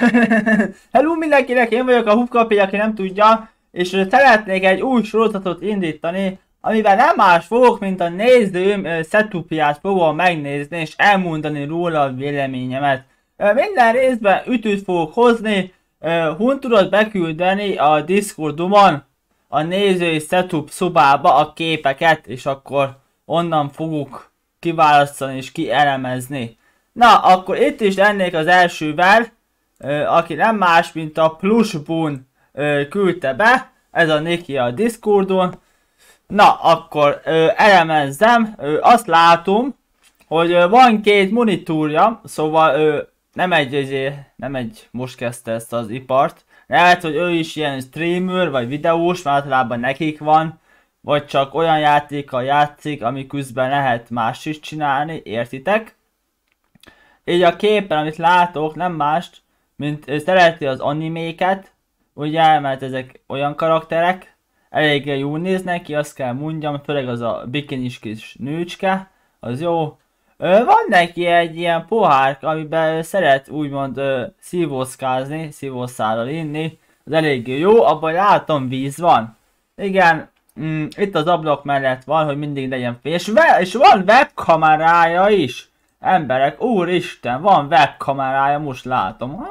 Hello mindenkinek, én vagyok a Hubkapi, aki nem tudja, és szeretnék egy új sorozatot indítani, amiben nem más fogok, mint a nézőm setupját fogom megnézni, és elmondani róla a véleményemet. Minden részben ütőt fogok hozni, hunturat beküldeni a Discordomon, a nézői setup szobába a képeket, és akkor onnan fogunk kiválasztani és kielemezni. Na, akkor itt is lennék az elsővel, aki nem más, mint a Plusbun küldte be, ez a Niki a Discordon. Na, akkor elemezzem, azt látom, hogy van két monitorja, szóval nem egy, nem egy, most kezdte ezt az ipart, lehet, hogy ő is ilyen streamer, vagy videós, mert általában nekik van, vagy csak olyan játékkal játszik, ami közben lehet más is csinálni, értitek? Így a képen, amit látok, nem mást, mint szereti az animéket, ugye, mert ezek olyan karakterek, eléggé jó néznek ki, azt kell mondjam, főleg az a bikinis kis nőcske, az jó. Ö, van neki egy ilyen pohár, amiben ő szeret úgymond ö, szívószkázni, szívószállal inni, az eléggé jó, abban látom víz van. Igen, mm, itt az ablak mellett van, hogy mindig legyen fél, és, ve- és van webkamerája is. Emberek, úristen, van webkamerája, most látom.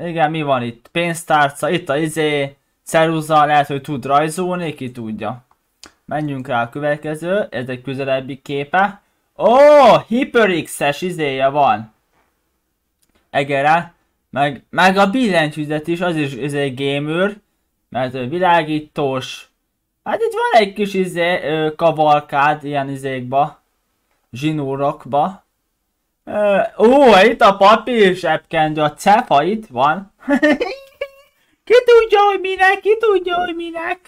Igen, mi van itt? Pénztárca, itt a izé, ceruza, lehet, hogy tud rajzolni, ki tudja. Menjünk rá a következő, ez egy közelebbi képe. Ó, oh, HyperX-es izéje van. Egere, meg, meg a billentyűzet is, az is izé gamer, mert világítós. Hát itt van egy kis izé, kavalkád ilyen izékba zsinórakba. Ó, itt a papír zsebkendő, a cefa itt van. ki tudja, hogy minek, ki tudja, hogy minek.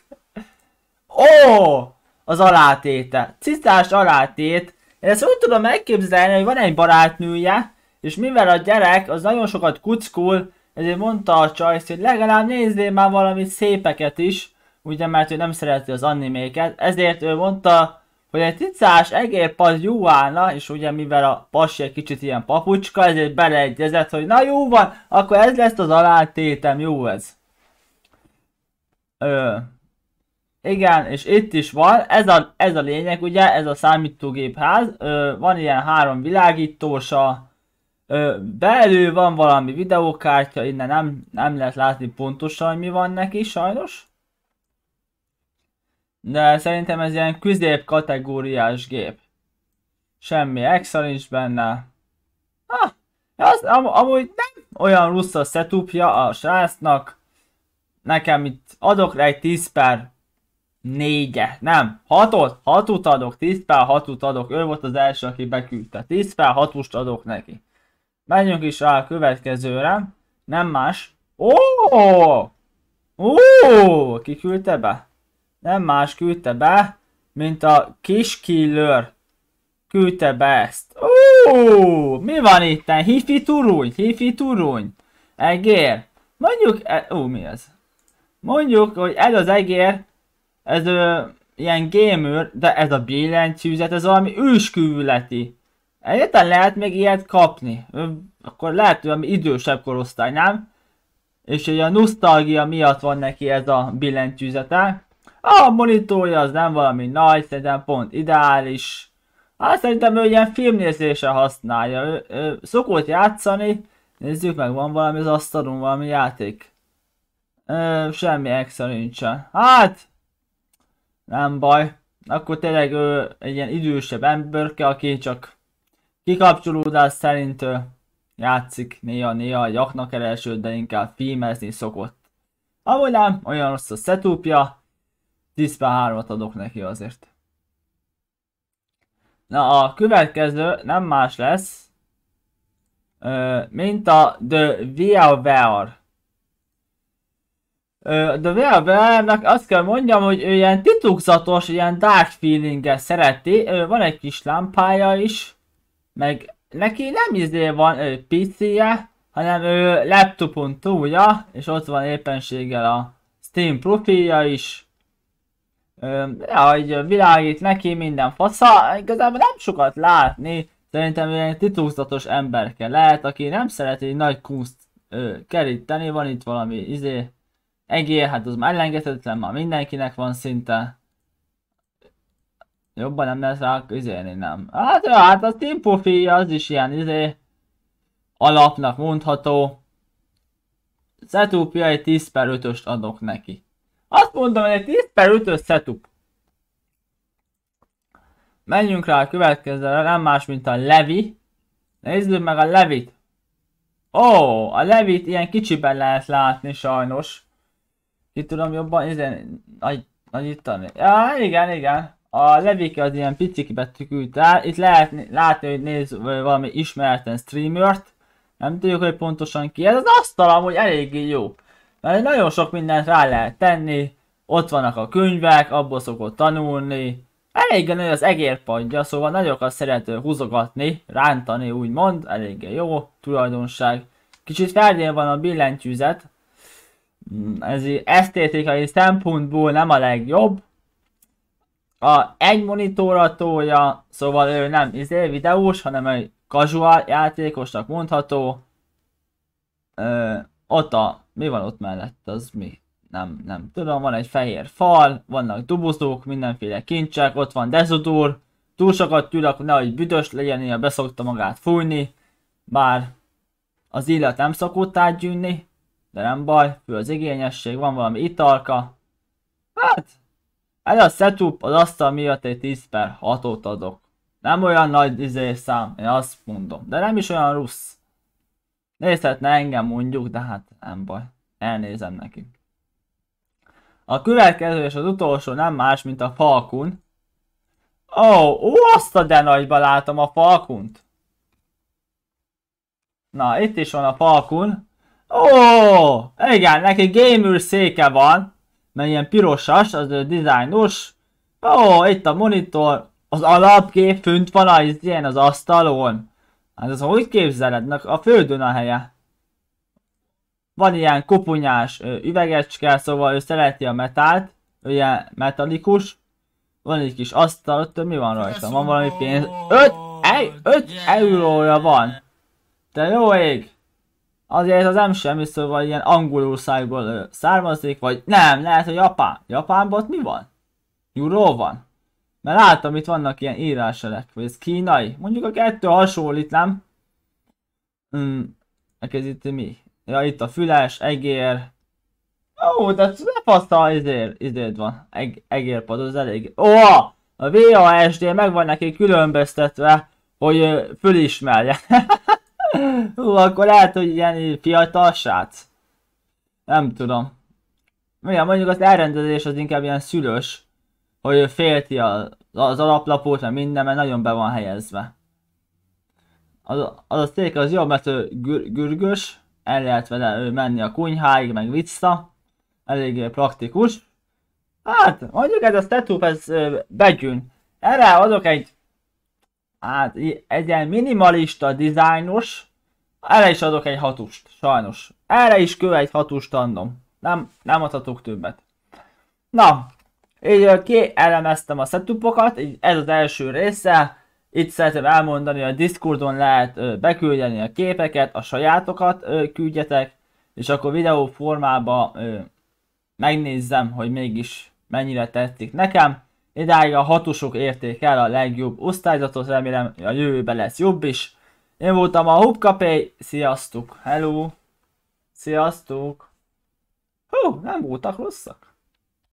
Ó, az alátéte. Cicás alátét. Én ezt úgy tudom megképzelni, hogy van egy barátnője, és mivel a gyerek az nagyon sokat kuckul, ezért mondta a csajsz, hogy legalább nézzél már valami szépeket is, ugye mert ő nem szereti az animéket, ezért ő mondta hogy egy cicás egérpad jó állna, és ugye mivel a pasi egy kicsit ilyen papucska, ezért beleegyezett, hogy na jó van, akkor ez lesz az alátétem, jó ez. Ö, igen, és itt is van, ez a, ez a lényeg ugye, ez a számítógépház, ö, van ilyen három világítósa, ö, belül van valami videókártya, innen nem, nem lehet látni pontosan, hogy mi van neki sajnos. De szerintem ez ilyen közép kategóriás gép. Semmi extra nincs benne. Ha, az am amúgy nem olyan rossz a setupja a srácnak. Nekem itt adok rá egy 10 per 4 -e. nem, 6-ot, 6 -ot adok, 10 per 6 -ot adok, ő volt az első, aki beküldte, 10 per 6 ust adok neki. Menjünk is rá a következőre, nem más. Ó! Ó! Kiküldte be? nem más küldte be, mint a kis killer küldte be ezt. Ó, mi van itt? Hifi turuny, hifi turuny. Egér. Mondjuk, e ó, mi ez? Mondjuk, hogy ez az egér, ez ö, ilyen gamer, de ez a billentyűzet, ez valami ősküvületi. Egyetlen lehet még ilyet kapni. Ö, akkor lehet, hogy ami idősebb korosztály, nem? És hogy a nosztalgia miatt van neki ez a billentyűzete. A monitorja az nem valami nagy, szerintem pont ideális. Hát szerintem ő ilyen filmnézésre használja. Ő, ő szokott játszani. Nézzük meg, van valami az asztalon, valami játék. Ö, semmi extra nincsen. Hát! Nem baj. Akkor tényleg ő egy ilyen idősebb emberke, aki csak kikapcsolódás szerint ő játszik néha-néha gyaknak keresőt, de inkább filmezni szokott. Amúgy nem olyan rossz a setupja, 10 per 3 adok neki azért. Na a következő nem más lesz, mint a The VMware. De VMware-nek azt kell mondjam, hogy ő ilyen titokzatos, ilyen dark feeling szereti. Van egy kis lámpája is, meg neki nem izé van PC-je, hanem ő laptopon túlja, és ott van éppenséggel a Steam profilja is hogy világít neki minden fasza, igazából nem sokat látni, szerintem ilyen titokzatos emberke lehet, aki nem szereti nagy kunst ö, keríteni, van itt valami izé, egér, hát az már elengedhetetlen, már mindenkinek van szinte. Jobban nem lehet rá izélni, nem? Hát, hát a Team Puffy az is ilyen izé, alapnak mondható. Setupjai 10 per 5-öst adok neki. Azt mondom, hogy egy 10 per 5 setup. Menjünk rá a következőre, nem más, mint a Levi. Nézzük meg a Levit. Ó, oh, a Levit ilyen kicsiben lehet látni sajnos. Ki tudom jobban, ezen nagy, nagyítani. Ja, igen, igen. A Levike az ilyen pici betűk ült el. Itt lehet látni, hogy néz valami ismeretlen streamert. Nem tudjuk, hogy pontosan ki. Ez az asztalam, hogy eléggé jó. Mert nagyon sok mindent rá lehet tenni, ott vannak a könyvek, abból szokott tanulni. Eléggé nagy az egérpadja, szóval nagyokat szeret húzogatni, rántani úgymond, eléggé jó tulajdonság. Kicsit feldél van a billentyűzet, ez esztétikai szempontból nem a legjobb. A egy monitorra tója, szóval ő nem izé videós, hanem egy casual játékosnak mondható. Ö ott a, mi van ott mellett, az mi? Nem, nem tudom, van egy fehér fal, vannak dobozók, mindenféle kincsek, ott van dezodor, túl sokat tűrök, nehogy büdös legyen, én beszokta magát fújni, bár az illat nem szokott átgyűnni, de nem baj, fő az igényesség, van valami italka. Hát, ez a setup az asztal miatt egy 10 per 6-ot adok. Nem olyan nagy izé szám, én azt mondom, de nem is olyan rossz. Nézhetne engem mondjuk, de hát nem baj. Elnézem neki. A következő és az utolsó nem más, mint a falkun. Ó, oh, ó, azt a de nagyba látom a falkunt. Na, itt is van a falkun. Ó, oh, igen, neki gamer széke van. Mert ilyen pirosas, az ő dizájnos. Ó, oh, itt a monitor. Az alapgép fönt van az, ilyen az asztalon. Hát az, hogy képzeled? Na, a földön a helye. Van ilyen koponyás üvegecske, szóval ő szereti a metált, ő ilyen metalikus. Van egy kis asztal, ott mi van rajta? Van valami pénz. 5 5 eurója van! Te jó ég! Azért az nem semmi, szóval ilyen angolországból származik, vagy nem, lehet, hogy Japán. Japánban ott mi van? Euró van? Mert látom, itt vannak ilyen íráserek, vagy ez kínai. Mondjuk a kettő hasonlít, nem? Hmm, ez itt mi? Ja, itt a füles, egér. Ó, de lefaszta ezért, ezért van. Eg, egérpad, az elég. Ó, a VASD meg van neki különböztetve, hogy fölismerje. Hú, akkor lehet, hogy ilyen fiatal srác. Nem tudom. Milyen mondjuk az elrendezés az inkább ilyen szülős hogy ő félti az, az alaplapót, mert minden, mert nagyon be van helyezve. Az, az a szék az jobb, mert ő gürgös, el lehet vele ő menni a kunyháig, meg vissza. Eléggé praktikus. Hát, mondjuk ez a setup, ez begyűn. Erre adok egy, hát egy ilyen minimalista dizájnos, erre is adok egy hatust, sajnos. Erre is kö egy hatust adnom. Nem, nem adhatok többet. Na, elemeztem a setupokat, így ez az első része, itt szeretném elmondani, hogy a Discordon lehet beküldeni a képeket, a sajátokat küldjetek, és akkor videó formába megnézzem, hogy mégis mennyire tetszik nekem. Idáig a hatosok érték el a legjobb osztályzatot, remélem a jövőben lesz jobb is. Én voltam a Hubkapé, sziasztok, hello, sziasztok. Hú, nem voltak rosszak.